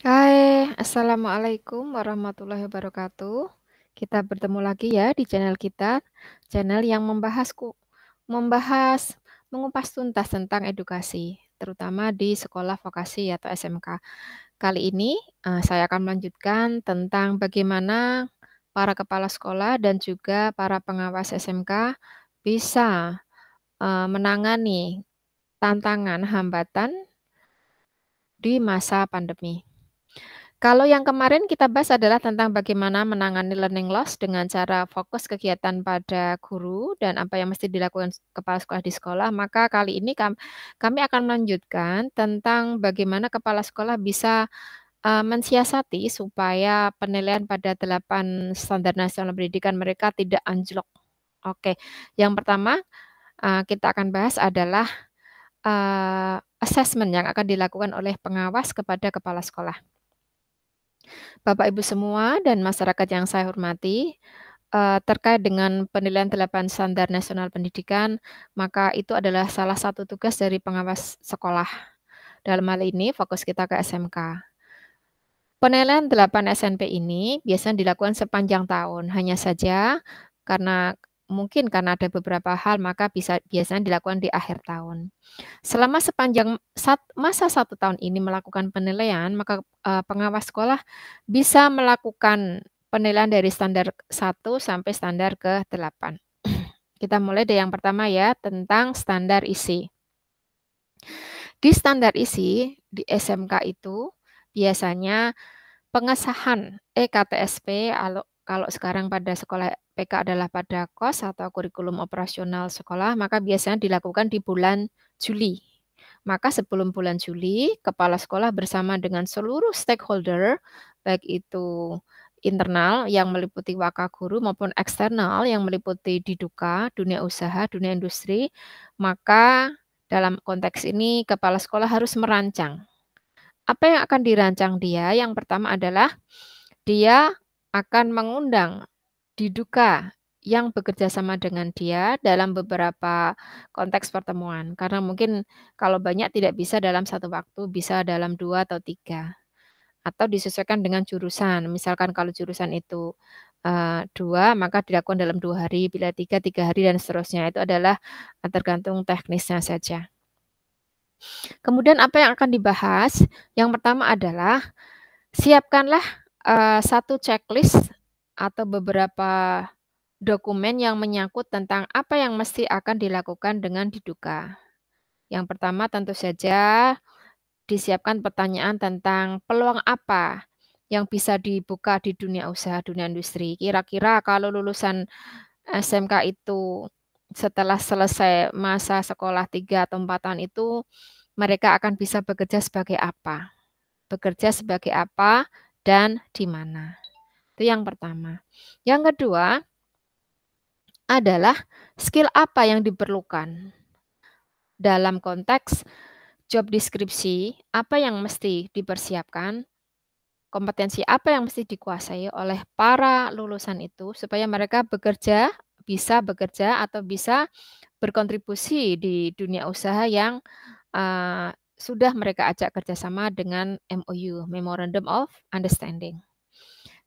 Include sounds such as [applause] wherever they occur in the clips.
Hai, Assalamualaikum warahmatullahi wabarakatuh. Kita bertemu lagi ya di channel kita, channel yang membahas, membahas, mengupas tuntas tentang edukasi, terutama di sekolah vokasi atau SMK. Kali ini eh, saya akan melanjutkan tentang bagaimana para kepala sekolah dan juga para pengawas SMK bisa eh, menangani tantangan hambatan di masa pandemi. Kalau yang kemarin kita bahas adalah tentang bagaimana menangani learning loss dengan cara fokus kegiatan pada guru dan apa yang mesti dilakukan kepala sekolah di sekolah, maka kali ini kami akan melanjutkan tentang bagaimana kepala sekolah bisa uh, mensiasati supaya penilaian pada delapan standar nasional pendidikan mereka tidak anjlok. Oke, yang pertama uh, kita akan bahas adalah uh, assessment yang akan dilakukan oleh pengawas kepada kepala sekolah. Bapak Ibu semua dan masyarakat yang saya hormati, uh, terkait dengan penilaian delapan standar nasional pendidikan, maka itu adalah salah satu tugas dari pengawas sekolah. Dalam hal ini fokus kita ke SMK. Penilaian delapan SNP ini biasanya dilakukan sepanjang tahun, hanya saja karena mungkin karena ada beberapa hal maka bisa biasanya dilakukan di akhir tahun. Selama sepanjang sat, masa satu tahun ini melakukan penilaian, maka e, pengawas sekolah bisa melakukan penilaian dari standar 1 sampai standar ke 8. [clears throat] Kita mulai dari yang pertama ya, tentang standar isi. Di standar isi di SMK itu biasanya pengesahan EKTSP kalau sekarang pada sekolah PK adalah pada KOS atau kurikulum operasional sekolah, maka biasanya dilakukan di bulan Juli. Maka sebelum bulan Juli, kepala sekolah bersama dengan seluruh stakeholder, baik itu internal yang meliputi waka guru maupun eksternal yang meliputi diduka, dunia usaha, dunia industri, maka dalam konteks ini kepala sekolah harus merancang. Apa yang akan dirancang dia? Yang pertama adalah dia akan mengundang diduka yang bekerja sama dengan dia dalam beberapa konteks pertemuan. Karena mungkin kalau banyak tidak bisa dalam satu waktu, bisa dalam dua atau tiga. Atau disesuaikan dengan jurusan. Misalkan kalau jurusan itu uh, dua, maka dilakukan dalam dua hari. Bila tiga, tiga hari, dan seterusnya. Itu adalah eh, tergantung teknisnya saja. Kemudian apa yang akan dibahas? Yang pertama adalah siapkanlah uh, satu checklist atau beberapa dokumen yang menyangkut tentang apa yang mesti akan dilakukan dengan diduka. Yang pertama tentu saja disiapkan pertanyaan tentang peluang apa yang bisa dibuka di dunia usaha, dunia industri. Kira-kira kalau lulusan SMK itu setelah selesai masa sekolah tiga atau empat tahun itu mereka akan bisa bekerja sebagai apa? Bekerja sebagai apa dan di mana. Itu yang pertama. Yang kedua adalah skill apa yang diperlukan. Dalam konteks job deskripsi, apa yang mesti dipersiapkan, kompetensi apa yang mesti dikuasai oleh para lulusan itu supaya mereka bekerja, bisa bekerja atau bisa berkontribusi di dunia usaha yang uh, sudah mereka ajak kerjasama dengan MOU (Memorandum of Understanding).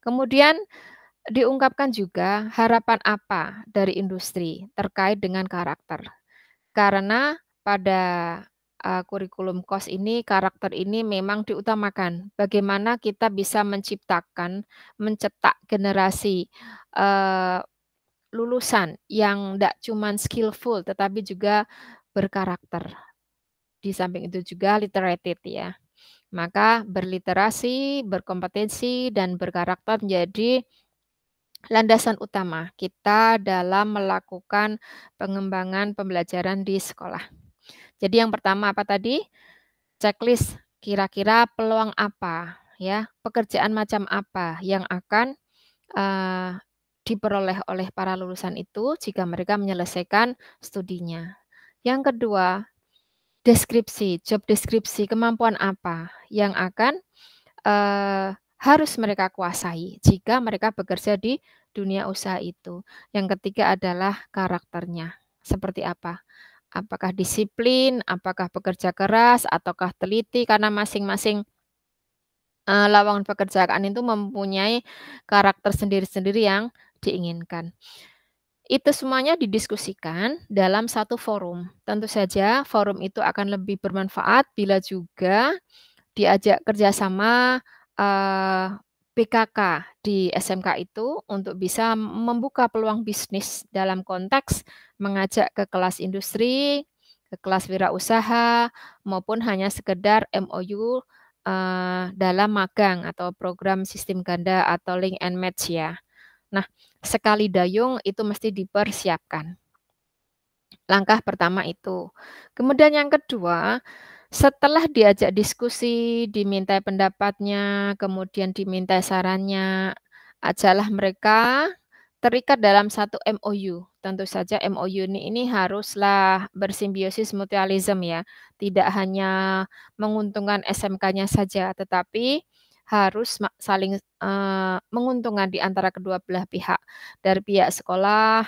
Kemudian diungkapkan juga harapan apa dari industri terkait dengan karakter, karena pada uh, kurikulum kos ini karakter ini memang diutamakan. Bagaimana kita bisa menciptakan, mencetak generasi uh, lulusan yang tidak cuma skillful tetapi juga berkarakter di samping itu juga literated ya. Maka berliterasi, berkompetensi, dan berkarakter menjadi landasan utama kita dalam melakukan pengembangan pembelajaran di sekolah. Jadi yang pertama apa tadi? Checklist kira-kira peluang apa ya, pekerjaan macam apa yang akan uh, diperoleh oleh para lulusan itu jika mereka menyelesaikan studinya. Yang kedua, deskripsi, job deskripsi, kemampuan apa yang akan uh, harus mereka kuasai jika mereka bekerja di dunia usaha itu. Yang ketiga adalah karakternya. Seperti apa? Apakah disiplin, apakah bekerja keras, ataukah teliti karena masing-masing uh, eh, lawangan pekerjaan itu mempunyai karakter sendiri-sendiri yang diinginkan. Itu semuanya didiskusikan dalam satu forum. Tentu saja forum itu akan lebih bermanfaat bila juga diajak kerjasama eh, PKK di SMK itu untuk bisa membuka peluang bisnis dalam konteks mengajak ke kelas industri, ke kelas wirausaha, maupun hanya sekedar MOU eh, dalam magang atau program sistem ganda atau link and match ya. Nah, sekali dayung itu mesti dipersiapkan. Langkah pertama itu. Kemudian yang kedua, setelah diajak diskusi, diminta pendapatnya, kemudian diminta sarannya, ajalah mereka terikat dalam satu MOU. Tentu saja MOU ini, ini haruslah bersimbiosis mutualism ya. Tidak hanya menguntungkan SMK-nya saja, tetapi harus saling uh, menguntungkan di antara kedua belah pihak. Dari pihak sekolah,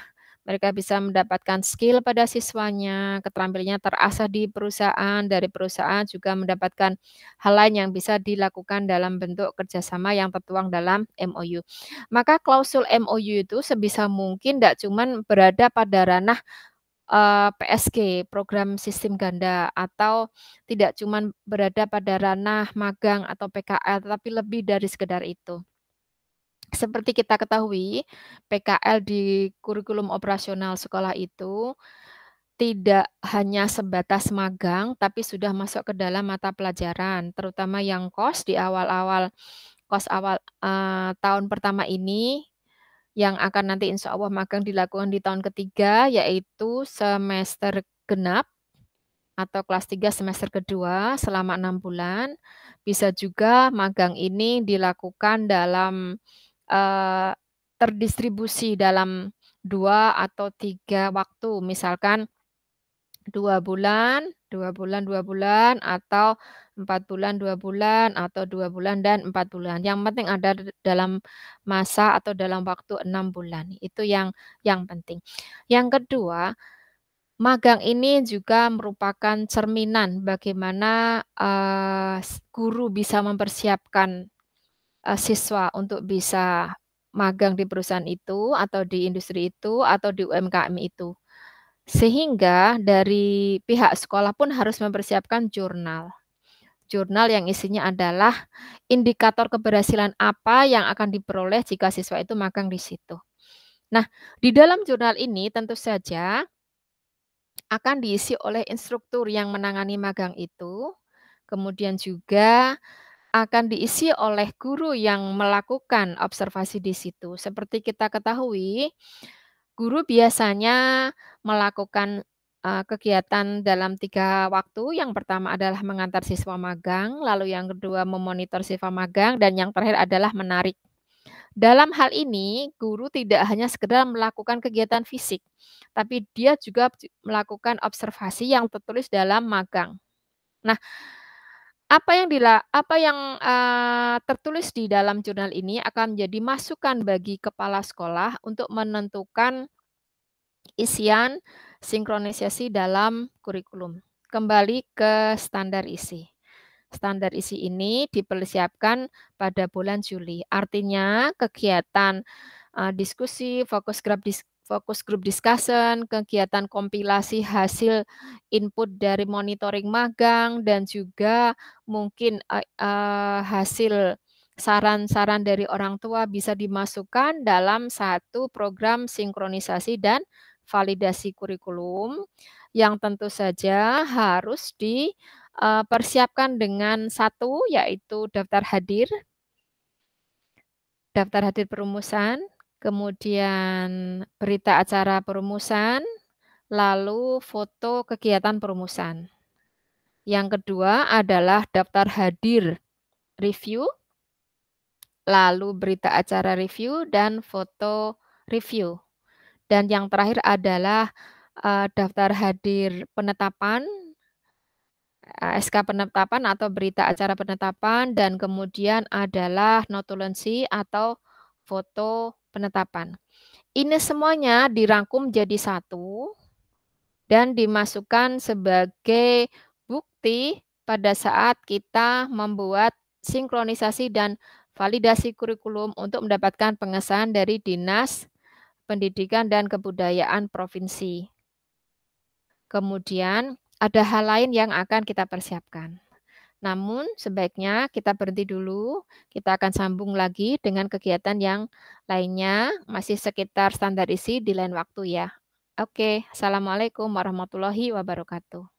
mereka bisa mendapatkan skill pada siswanya, keterampilannya terasah di perusahaan, dari perusahaan juga mendapatkan hal lain yang bisa dilakukan dalam bentuk kerjasama yang tertuang dalam MOU. Maka klausul MOU itu sebisa mungkin tidak cuma berada pada ranah uh, eh, PSG, program sistem ganda, atau tidak cuma berada pada ranah magang atau PKL, tapi lebih dari sekedar itu. Seperti kita ketahui, PKL di kurikulum operasional sekolah itu tidak hanya sebatas magang, tapi sudah masuk ke dalam mata pelajaran, terutama yang kos di awal-awal kos awal uh, tahun pertama ini yang akan nanti insya Allah magang dilakukan di tahun ketiga yaitu semester genap atau kelas tiga semester kedua selama enam bulan. Bisa juga magang ini dilakukan dalam eh, terdistribusi dalam dua atau tiga waktu. Misalkan dua bulan, dua bulan, dua bulan, atau empat bulan, dua bulan, atau dua bulan dan empat bulan. Yang penting ada dalam masa atau dalam waktu enam bulan. Itu yang yang penting. Yang kedua, magang ini juga merupakan cerminan bagaimana uh, guru bisa mempersiapkan uh, siswa untuk bisa magang di perusahaan itu atau di industri itu atau di UMKM itu sehingga dari pihak sekolah pun harus mempersiapkan jurnal. Jurnal yang isinya adalah indikator keberhasilan apa yang akan diperoleh jika siswa itu magang di situ. Nah, di dalam jurnal ini tentu saja akan diisi oleh instruktur yang menangani magang itu, kemudian juga akan diisi oleh guru yang melakukan observasi di situ. Seperti kita ketahui, Guru biasanya melakukan uh, kegiatan dalam tiga waktu. Yang pertama adalah mengantar siswa magang, lalu yang kedua memonitor siswa magang, dan yang terakhir adalah menarik. Dalam hal ini, guru tidak hanya sekedar melakukan kegiatan fisik, tapi dia juga melakukan observasi yang tertulis dalam magang. Nah, apa yang dila, apa yang uh, tertulis di dalam jurnal ini akan menjadi masukan bagi kepala sekolah untuk menentukan isian sinkronisasi dalam kurikulum. Kembali ke standar isi. Standar isi ini dipersiapkan pada bulan Juli. Artinya kegiatan uh, diskusi, fokus grup dis fokus grup discussion, kegiatan kompilasi hasil input dari monitoring magang dan juga mungkin uh, uh, hasil saran-saran dari orang tua bisa dimasukkan dalam satu program sinkronisasi dan validasi kurikulum yang tentu saja harus dipersiapkan eh, dengan satu yaitu daftar hadir daftar hadir perumusan kemudian berita acara perumusan, lalu foto kegiatan perumusan. Yang kedua adalah daftar hadir review, lalu berita acara review, dan foto review. Dan yang terakhir adalah eh, daftar hadir penetapan, eh, SK penetapan atau berita acara penetapan, dan kemudian adalah notulensi atau foto penetapan. Ini semuanya dirangkum jadi satu dan dimasukkan sebagai bukti pada saat kita membuat sinkronisasi dan validasi kurikulum untuk mendapatkan pengesahan dari Dinas Pendidikan dan Kebudayaan Provinsi. Kemudian ada hal lain yang akan kita persiapkan. Namun sebaiknya kita berhenti dulu, kita akan sambung lagi dengan kegiatan yang lainnya masih sekitar standar isi di lain waktu ya. Oke, Assalamualaikum warahmatullahi wabarakatuh.